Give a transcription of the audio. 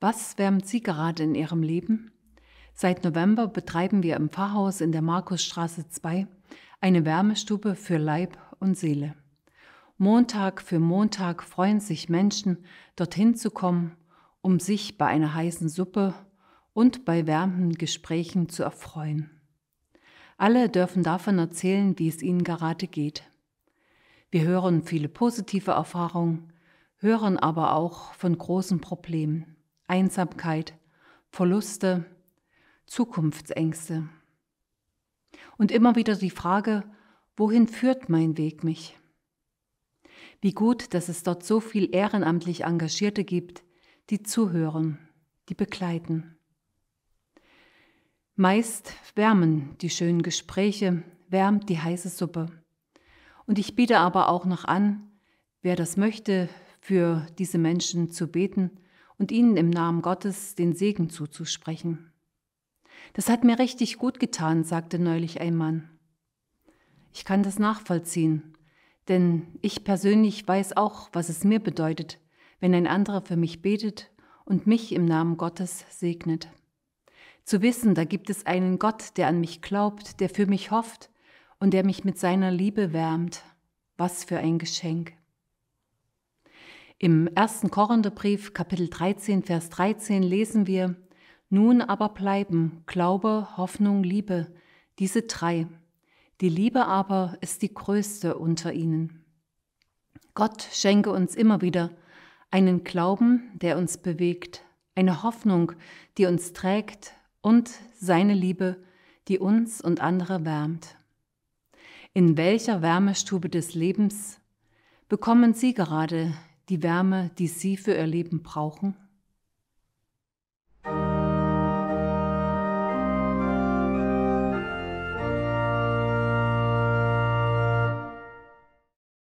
Was wärmt Sie gerade in Ihrem Leben? Seit November betreiben wir im Pfarrhaus in der Markusstraße 2 eine Wärmestube für Leib und Seele. Montag für Montag freuen sich Menschen, dorthin zu kommen, um sich bei einer heißen Suppe und bei wärmenden Gesprächen zu erfreuen. Alle dürfen davon erzählen, wie es ihnen gerade geht. Wir hören viele positive Erfahrungen, hören aber auch von großen Problemen. Einsamkeit, Verluste, Zukunftsängste. Und immer wieder die Frage, wohin führt mein Weg mich? Wie gut, dass es dort so viel ehrenamtlich Engagierte gibt, die zuhören, die begleiten. Meist wärmen die schönen Gespräche, wärmt die heiße Suppe. Und ich biete aber auch noch an, wer das möchte, für diese Menschen zu beten und ihnen im Namen Gottes den Segen zuzusprechen. Das hat mir richtig gut getan, sagte neulich ein Mann. Ich kann das nachvollziehen, denn ich persönlich weiß auch, was es mir bedeutet, wenn ein anderer für mich betet und mich im Namen Gottes segnet. Zu wissen, da gibt es einen Gott, der an mich glaubt, der für mich hofft und der mich mit seiner Liebe wärmt. Was für ein Geschenk. Im ersten Korintherbrief, Kapitel 13, Vers 13 lesen wir, nun aber bleiben Glaube, Hoffnung, Liebe, diese drei. Die Liebe aber ist die größte unter ihnen. Gott schenke uns immer wieder einen Glauben, der uns bewegt, eine Hoffnung, die uns trägt und seine Liebe, die uns und andere wärmt. In welcher Wärmestube des Lebens bekommen Sie gerade die Wärme, die sie für ihr Leben brauchen?